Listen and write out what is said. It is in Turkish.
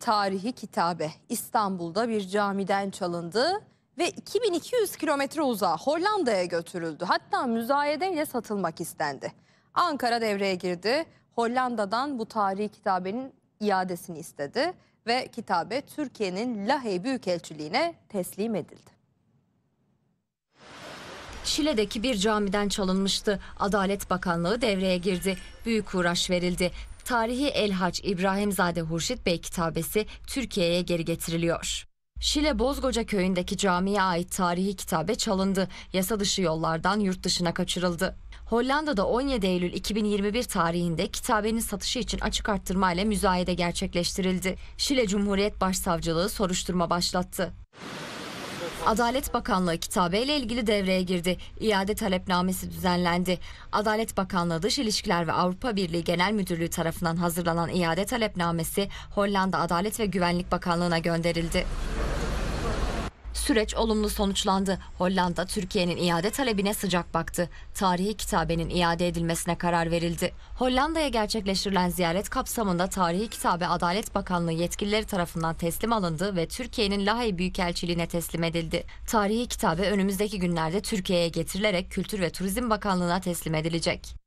Tarihi kitabe İstanbul'da bir camiden çalındı ve 2200 kilometre uzağa Hollanda'ya götürüldü. Hatta müzayedeyle satılmak istendi. Ankara devreye girdi. Hollanda'dan bu tarihi kitabenin iadesini istedi ve kitabe Türkiye'nin Lahey Büyükelçiliğine teslim edildi. Şile'deki bir camiden çalınmıştı. Adalet Bakanlığı devreye girdi. Büyük uğraş verildi tarihi Elhaç İbrahimzade Hurşit Bey kitabesi Türkiye'ye geri getiriliyor. Şile Bozgoca köyündeki camiye ait tarihi kitabe çalındı. Yasa dışı yollardan yurt dışına kaçırıldı. Hollanda'da 17 Eylül 2021 tarihinde kitabenin satışı için açık arttırma ile müzayede gerçekleştirildi. Şile Cumhuriyet Başsavcılığı soruşturma başlattı. Adalet Bakanlığı kitabeyle ilgili devreye girdi. İade talepnamesi düzenlendi. Adalet Bakanlığı Dış İlişkiler ve Avrupa Birliği Genel Müdürlüğü tarafından hazırlanan iade talepnamesi Hollanda Adalet ve Güvenlik Bakanlığı'na gönderildi. Süreç olumlu sonuçlandı. Hollanda Türkiye'nin iade talebine sıcak baktı. Tarihi kitabenin iade edilmesine karar verildi. Hollanda'ya gerçekleştirilen ziyaret kapsamında tarihi kitabe Adalet Bakanlığı yetkilileri tarafından teslim alındı ve Türkiye'nin Lahey Büyükelçiliğine teslim edildi. Tarihi kitabe önümüzdeki günlerde Türkiye'ye getirilerek Kültür ve Turizm Bakanlığı'na teslim edilecek.